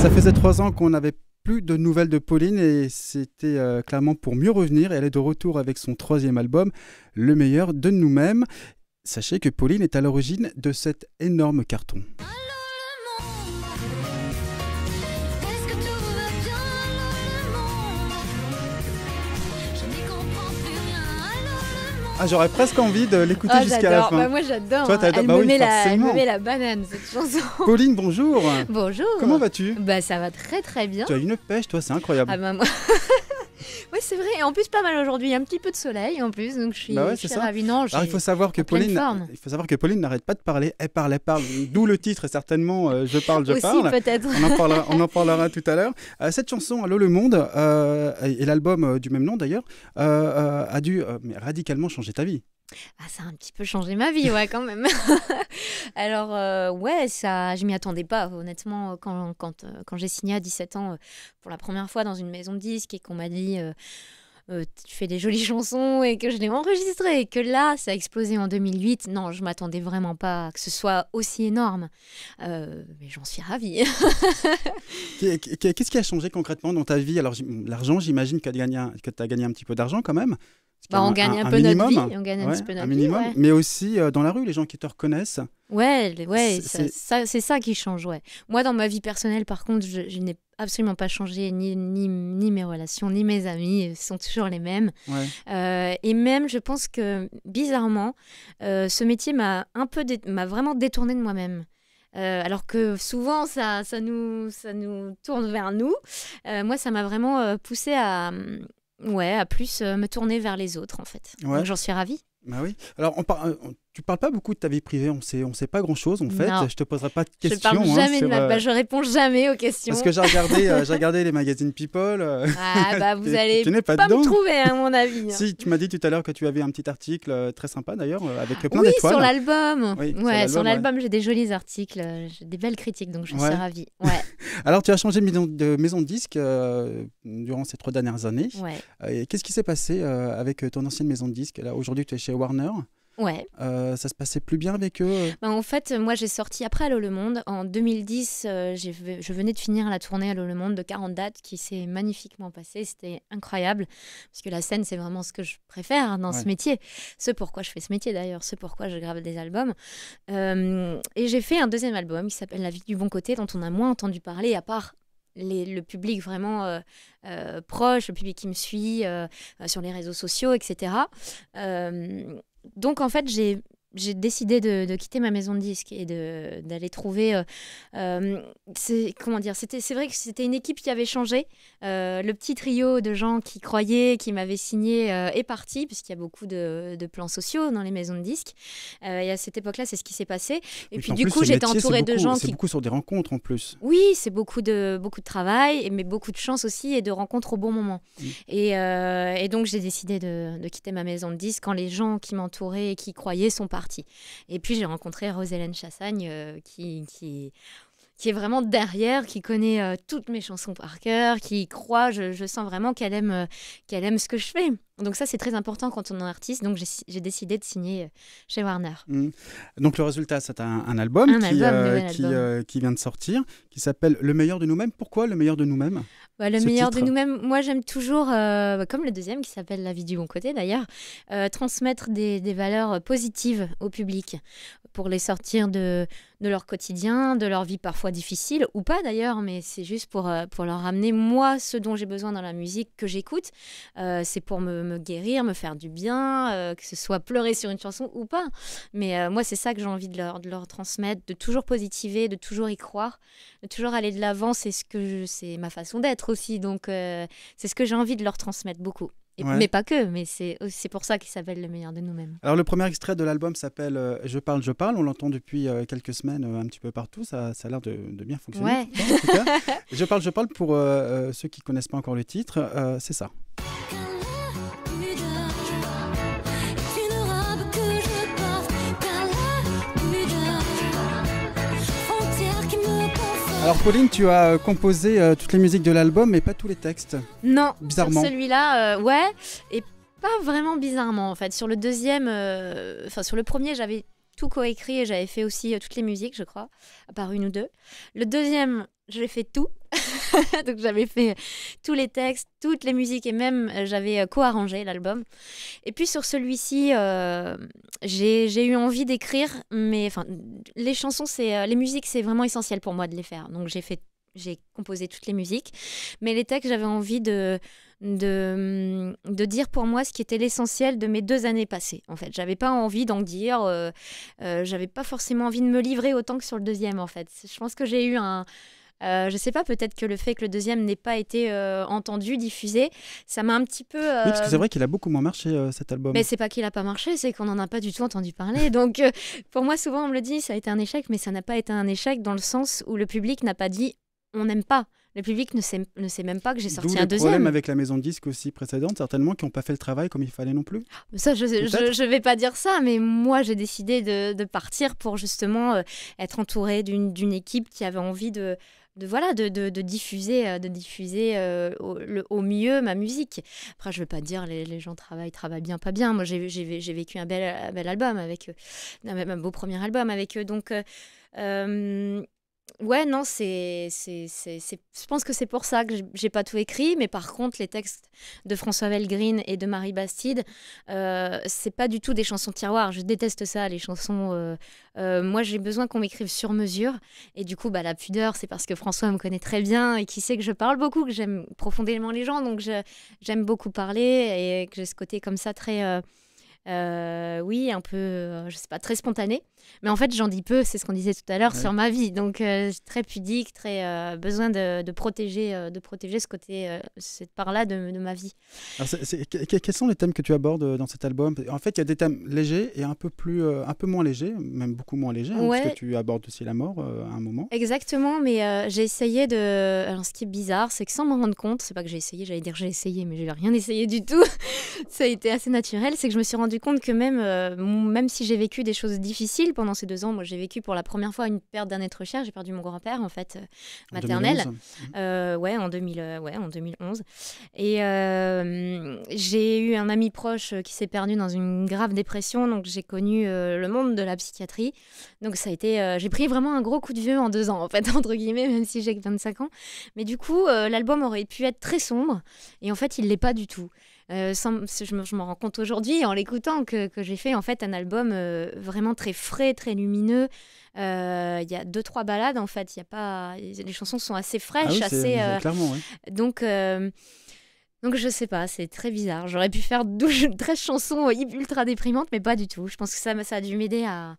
Ça faisait trois ans qu'on n'avait plus de nouvelles de Pauline et c'était euh, clairement pour mieux revenir. Elle est de retour avec son troisième album, Le meilleur de nous-mêmes. Sachez que Pauline est à l'origine de cet énorme carton. Ah, j'aurais presque envie de l'écouter ah, jusqu'à la fin. Bah, moi, j'adore. Toi, hein. bah Elle, me met la, la banane, cette chanson. Pauline, bonjour. Bonjour. Comment vas-tu Bah, ça va très, très bien. Tu as une pêche, toi, c'est incroyable. Ah, bah, moi... Oui, c'est vrai. Et en plus, pas mal aujourd'hui. Il y a un petit peu de soleil en plus, donc je suis, bah ouais, Non, Alors, il faut savoir que Pauline, il faut savoir que Pauline n'arrête pas de parler. Elle parle, elle parle. D'où le titre certainement. Euh, je parle, je parle. On en parlera, on tout à l'heure. Euh, cette chanson, Allô le monde, euh, et l'album du même nom d'ailleurs, a dû radicalement changer ta vie. Ah, ça a un petit peu changé ma vie, ouais, quand même. Alors, euh, ouais, ça, je m'y attendais pas, honnêtement. Quand, quand, euh, quand j'ai signé à 17 ans euh, pour la première fois dans une maison de disques et qu'on m'a dit tu fais des jolies chansons et que je l'ai enregistré et que là, ça a explosé en 2008, non, je m'attendais vraiment pas que ce soit aussi énorme. mais j'en suis ravie. Qu'est-ce qui a changé concrètement dans ta vie Alors, l'argent, j'imagine que tu gagné as gagné un petit peu d'argent quand même. Bah, on gagne un, peu notre vie, on gagne un peu notre mais aussi euh, dans la rue, les gens qui te reconnaissent. Ouais, ouais, c'est ça, qui change, ouais. Moi, dans ma vie personnelle, par contre, je, n'ai absolument pas changé, ni, ni, ni, mes relations, ni mes amis euh, sont toujours les mêmes. Euh, et même, je pense que, bizarrement, ce métier m'a un peu, m'a vraiment détourné de moi-même. alors que souvent, ça, ça, nous, ça nous tourne vers nous. moi, ça m'a vraiment poussé à, ouais, à plus euh, me tourner vers les autres en fait. Donc, J'en suis ravie. Bah oui. Alors, on, parle... Euh, tu parles pas beaucoup de ta vie privée, on sait, on sait pas grand chose en fait. Je Je te poserai pas de questions. Je parle hein, jamais de ma... Euh, bah, je réponds jamais aux questions. Parce que j'ai regardé, euh, j'ai regardé les magazines People. Euh, ah bah vous allez pas, me trouver hein, à mon avis. Hein. si tu m'as dit tout à l'heure que tu avais un petit article très sympa d'ailleurs avec plein oui, Sur l'album. sur l'album j'ai des jolis articles, des belles critiques donc je suis ravie. Alors tu as changé de maison de, disque durant ces trois dernières années. Qu'est-ce qui s'est passé avec ton ancienne maison de disque Là aujourd'hui tu es chez Warner. Ouais. Euh, ça se passait plus bien avec eux euh ben, En fait, euh, moi, j'ai sorti après Allo le Monde. En 2010, je venais de finir la tournée Allo le Monde de 40 dates qui s'est magnifiquement passée. C'était incroyable. Parce que la scène, c'est vraiment ce que je préfère hein, dans ce métier. Ce pourquoi je fais ce métier d'ailleurs, ce pourquoi je grave des albums. et j'ai fait un deuxième album qui s'appelle La vie du bon côté, dont on a moins entendu parler, à part les, le public vraiment proche, le public qui me suit sur les réseaux sociaux, etc donc en fait, j'ai j'ai décidé de, quitter ma maison de disque et d'aller trouver. Euh, euh, comment dire c'était, C'est vrai que c'était une équipe qui avait changé. Euh, le petit trio de gens qui croyaient, qui m'avaient signé est parti, puisqu'il y a beaucoup de, plans sociaux dans les maisons de disques. et à cette époque-là, c'est ce qui s'est passé. Et puis, du coup, j'étais entourée de gens. C'est beaucoup sur des rencontres en plus. Oui, c'est beaucoup de, beaucoup de travail, mais beaucoup de chance aussi et de rencontres au bon moment. Mm. Et, donc, j'ai décidé de, de, quitter ma maison de disque quand les gens qui m'entouraient et qui croyaient sont partis et puis j'ai rencontré Rosélène Chassagne, euh, qui, qui qui est vraiment derrière, qui connaît euh, toutes mes chansons par cœur, qui croit. Je, je sens vraiment qu'elle aime, euh, qu'elle aime ce que je fais. Donc ça, c'est très important quand on est artiste. Donc j'ai décidé de signer euh, chez Warner. Mmh. Donc le résultat, c'est un, album, qui, qui, vient de sortir, qui s'appelle Le meilleur de nous-mêmes. Pourquoi Le meilleur de nous-mêmes bah, Le meilleur de nous-mêmes, moi j'aime toujours, comme le deuxième qui s'appelle La vie du bon côté d'ailleurs, transmettre des, des, valeurs positives au public pour les sortir de, leur quotidien, de leur vie parfois difficile, ou pas d'ailleurs, mais c'est juste pour, euh, pour leur ramener, moi, ce dont j'ai besoin dans la musique que j'écoute. Euh, c'est pour me, guérir, me faire du bien, euh, que ce soit pleurer sur une chanson ou pas. Mais moi, c'est ça que j'ai envie de leur, de leur transmettre, de toujours positiver, de toujours y croire, de toujours aller de l'avant. C'est ce que c'est ma façon d'être aussi. Donc, c'est ce que j'ai envie de leur transmettre beaucoup. Mais pas que, mais c'est pour ça qu'il s'appelle Le meilleur de nous-mêmes. Alors le premier extrait de l'album s'appelle euh, Je parle, je parle. On l'entend depuis euh, quelques semaines euh, un petit peu partout. Ça, ça a l'air de, bien fonctionner. je parle, je parle pour ceux qui connaissent pas encore le titre. c'est ça. Alors Pauline, tu as euh, composé euh, toutes les musiques de l'album, mais pas tous les textes. Non, bizarrement. Celui-là, euh, ouais, et pas vraiment bizarrement en fait. Sur le deuxième, enfin sur le premier, j'avais tout coécrit et j'avais fait aussi toutes les musiques, je crois, à part une ou deux. Le deuxième, j'ai fait tout. donc j'avais fait euh, tous les textes, toutes les musiques et même euh, j'avais euh, co-arrangé l'album. Et puis sur celui-ci, j'ai eu envie d'écrire, mais enfin les chansons, c'est les musiques, c'est vraiment essentiel pour moi de les faire. Donc j'ai fait j'ai composé toutes les musiques, mais les textes, j'avais envie de, de, mm, dire pour moi ce qui était l'essentiel de mes deux années passées. En fait, j'avais pas envie d'en dire, j'avais pas forcément envie de me livrer autant que sur le deuxième. En fait, je pense que j'ai eu un, euh, je ne sais pas, peut-être que le fait que le deuxième n'ait pas été euh, entendu, diffusé, ça m'a un petit peu. Oui, parce que c'est euh, vrai qu'il a beaucoup moins marché cet album. Mais c'est pas qu'il n'a pas marché, c'est qu'on n'en a pas du tout entendu parler. Donc pour moi, souvent, on me le dit, ça a été un échec, mais ça n'a pas été un échec dans le sens où le public n'a pas dit on n'aime pas. Le public ne sait, ne sait même pas que j'ai sorti un deuxième. le problème avec la maison de disques aussi précédente, certainement, qui n'ont pas fait le travail comme il fallait non plus. Ça, je ne vais pas dire ça, mais moi, j'ai décidé de, de, partir pour justement être entourée d'une équipe qui avait envie de, de voilà de, de, diffuser de diffuser euh, euh, au, mieux ma musique après je veux pas dire les, les gens travaillent travaillent bien pas bien moi j'ai, vécu un bel, album avec un beau premier album avec eux donc euh, ouais, non, c'est, je pense que c'est pour ça que j'ai pas tout écrit, mais par contre, les textes de François Velgrin et de Marie Bastide, euh, c'est pas du tout des chansons tiroirs. Je déteste ça, les chansons. Euh, euh, moi, j'ai besoin qu'on m'écrive sur mesure, et du coup, bah, la pudeur, c'est parce que François me connaît très bien et qui sait que je parle beaucoup, que j'aime profondément les gens, donc j'aime beaucoup parler et que j'ai ce côté comme ça très. Euh, oui, un peu, euh, je sais pas, très spontané Mais en fait, j'en dis peu, c'est ce qu'on disait tout à l'heure, sur ma vie. Donc, euh, très pudique, très euh, besoin de, protéger, de protéger ce côté, cette part-là de, ma vie. quels sont les thèmes que tu abordes dans cet album En fait, il y a des thèmes légers et un peu, plus, un peu moins légers, même beaucoup moins légers, hein, parce que tu abordes aussi la mort à un moment. Exactement, mais j'ai essayé de. Alors, ce qui est bizarre, c'est que sans m'en rendre compte, c'est pas que j'ai essayé, j'allais dire j'ai essayé, mais j'ai rien essayé du tout. Ça a été assez naturel, c'est que je me suis rendu compte que même euh, même si j'ai vécu des choses difficiles pendant ces deux ans, moi j'ai vécu pour la première fois une perte d'un être cher. J'ai perdu mon grand-père en fait maternel. Euh, en hein. euh, ouais, en 2011. Et j'ai eu un ami proche qui s'est perdu dans une grave dépression. Donc j'ai connu le monde de la psychiatrie. Donc ça a été, j'ai pris vraiment un gros coup de vieux en deux ans en fait entre guillemets, même si j'ai 25 ans. Mais du coup, l'album aurait pu être très sombre et en fait il l'est pas du tout. Euh, je, me, rends compte aujourd'hui en l'écoutant que, j'ai fait en fait un album euh, vraiment très frais, très lumineux. Euh, il y a deux trois balades en fait. Il y a pas, les chansons sont assez ah fraîches, assez. clairement, Donc. donc je sais pas, c'est très bizarre. J'aurais pu faire 12, 13 chansons ultra déprimantes, mais pas du tout. Je pense que ça, ça a dû m'aider à,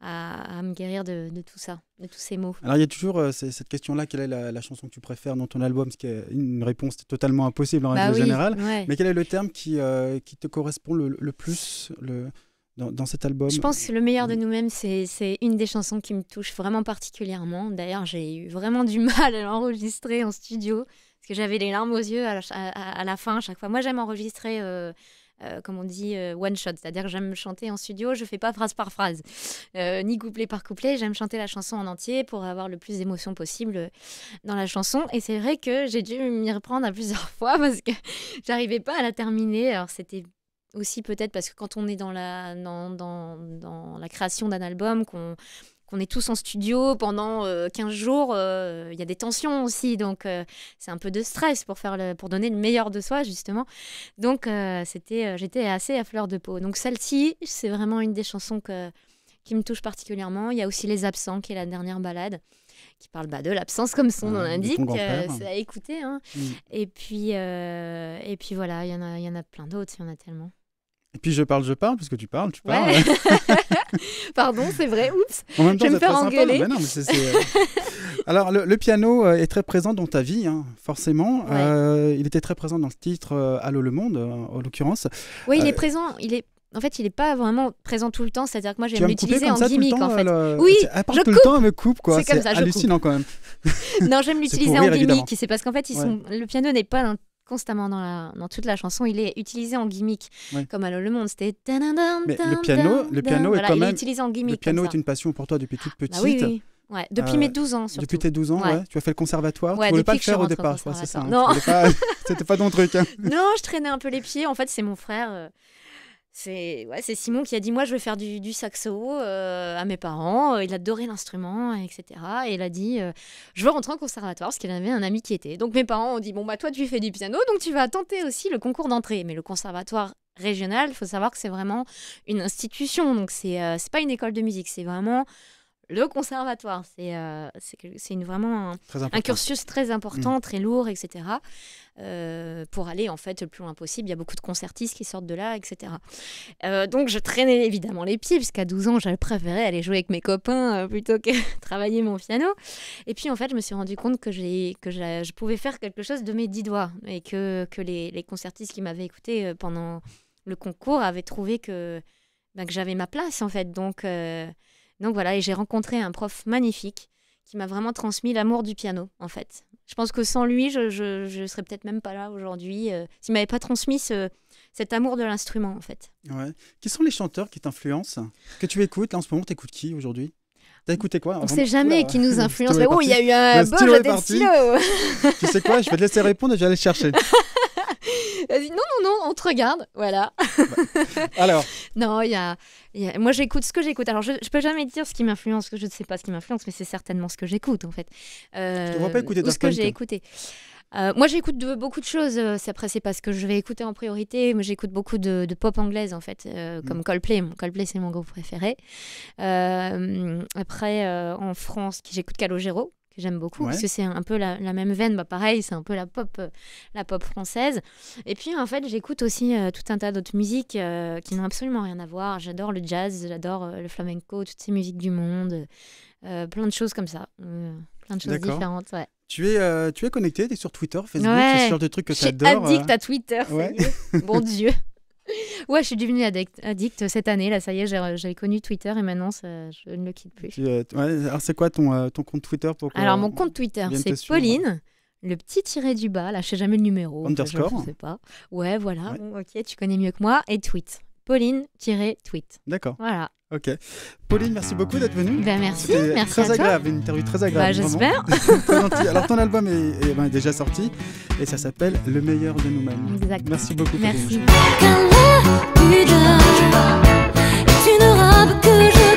à, me guérir de, tout ça, de tous ces mots. Alors il y a toujours euh, cette question-là, quelle est la, chanson que tu préfères dans ton album Ce qui est une réponse totalement impossible en bah règle générale. Mais quel est le terme qui, euh, qui te correspond le, plus le... Dans, cet album Je pense que le meilleur de nous-mêmes, c'est une des chansons qui me touche vraiment particulièrement. D'ailleurs, j'ai eu vraiment du mal à l'enregistrer en studio, parce que j'avais les larmes aux yeux à la, fin à chaque fois. Moi, j'aime enregistrer euh, euh, comme on dit, euh, one shot. C'est-à-dire que j'aime chanter en studio, je fais pas phrase par phrase, euh, ni couplet par couplet. J'aime chanter la chanson en entier pour avoir le plus d'émotions possible dans la chanson. Et c'est vrai que j'ai dû m'y reprendre à plusieurs fois parce que j'arrivais pas à la terminer. Alors c'était aussi peut-être parce que quand on est dans la, dans la création d'un album, qu'on on est tous en studio pendant 15 euh, jours, euh, il y a des tensions aussi, donc euh, c'est un peu de stress pour, faire le, pour donner le meilleur de soi, justement. Donc c'était, j'étais assez à fleur de peau. Donc celle-ci, c'est vraiment une des chansons que, qui me touche particulièrement. Il y a aussi Les Absents, qui est la dernière balade qui parle bah, de l'absence, comme son nom l'indique. c'est à écouter. Hein. Mm. Et, puis, et puis voilà, il y, en a, y en a plein d'autres, il y en a tellement. Et puis je parle, je parle, parce que tu parles, tu parles. Pardon, c'est vrai, oups. je vais me faire engueuler. Euh, Alors, le, piano euh, est très présent dans ta vie, hein, forcément. Euh, il était très présent dans ce titre Allô le monde, en l'occurrence. Oui, il est présent. Il est en fait, il n'est pas vraiment présent tout le temps. C'est-à-dire que moi, j'aime l'utiliser en gimmick, en fait. Oui, tout le temps, elle me coupe, quoi. C'est hallucinant, quand même. non, j'aime l'utiliser en gimmick. C'est parce qu'en fait, ils le piano n'est pas un constamment dans, toute la chanson. Il est utilisé en gimmick, comme alors le monde. C'était. Le piano, le piano est quand même. utilisé en gimmick. Le piano est une passion pour toi depuis toute ah, bah petite. oui, depuis euh, mes 12 ans. Depuis tes 12 ans, tu as fait le conservatoire. tu ne voulais pas le faire au départ, c'est ça. non. C'était pas ton truc. Hein. Non, je traînais un peu les pieds. En fait, c'est mon frère. Euh, c'est Simon qui a dit Moi, je vais faire du, saxo euh, à mes parents. Euh, il adorait l'instrument, etc. Et il a dit euh, Je veux rentrer en conservatoire parce qu'il avait un ami qui était. Donc mes parents ont dit Bon, bah, toi, tu fais du piano, donc tu vas tenter aussi le concours d'entrée. Mais le conservatoire régional, il faut savoir que c'est vraiment une institution. Donc c'est n'est pas une école de musique, c'est vraiment le conservatoire. C'est euh, c'est une, vraiment un, cursus très important, mm. très lourd, etc. Euh, pour aller en fait le plus loin possible. Il y a beaucoup de concertistes qui sortent de là, etc. Euh, donc je traînais évidemment les pieds, puisqu'à 12 ans, j'avais préféré aller jouer avec mes copains plutôt que travailler mon piano. Et puis en fait, je me suis rendu compte que, que je pouvais faire quelque chose de mes dix doigts et que, que les, les concertistes qui m'avaient écouté pendant le concours avaient trouvé que, bah, que j'avais ma place en fait. Donc. Donc voilà, et j'ai rencontré un prof magnifique qui m'a vraiment transmis l'amour du piano, en fait. Je pense que sans lui, je, je, je serais peut-être même pas là aujourd'hui. s'il euh, S'il m'avait pas transmis cet amour de l'instrument, en fait. Ouais. Qui sont les chanteurs qui t'influencent Que tu écoutes en ce moment, écoutes qui aujourd'hui T'as écouté quoi On ne sait jamais qui nous influence. Mais oh, il y a eu un beau stylo. tu sais quoi Je vais te laisser répondre et je vais aller chercher. non, non, non, on te regarde. Voilà. Bah, alors Non, il y a, Moi, j'écoute ce que j'écoute. Alors, je, ne peux jamais dire ce qui m'influence, que je ne sais pas ce qui m'influence, mais c'est certainement ce que j'écoute, en fait. Euh, ne pas écouter ou ce que j'ai écouté. Euh, moi, j'écoute beaucoup de choses. Euh, après, c'est pas ce que je vais écouter en priorité. Mais j'écoute beaucoup de, pop anglaise, en fait, euh, mm. comme Coldplay. Coldplay, c'est mon groupe préféré. après, en France, j'écoute Calogero que j'aime beaucoup, parce que c'est un peu la, même veine, bah, pareil, c'est un peu la pop, euh, la pop française. Et puis en fait, j'écoute aussi euh, tout un tas d'autres musiques euh, qui n'ont absolument rien à voir. J'adore le jazz, j'adore le flamenco, toutes ces musiques du monde, plein de choses comme ça, plein de choses différentes. Ouais. Tu es, tu es connecté, tu es sur Twitter, Facebook, tu es sur des trucs que tu adores. addict à Twitter, bon Dieu. Ouais, je suis devenue addict, cette année. Là, ça y est, j'avais connu Twitter et maintenant, je ne le quitte plus. Euh, alors, c'est quoi ton, euh, ton, compte Twitter pour Alors, mon compte Twitter, c'est Pauline. Le petit tiré du bas, là, je sais jamais le numéro. Underscore. Je, sais pas. Ouais, voilà. ok, tu connais mieux que moi. Et tweet. Pauline-tweet. D'accord. Voilà. Ok. Pauline, merci beaucoup d'être venue. Ben merci, merci très agréable, une interview très agréable. Bah, j'espère. Alors ton album ben, est, déjà sorti et ça s'appelle Le meilleur de nous-mêmes. Exact. Merci beaucoup. Merci. Merci.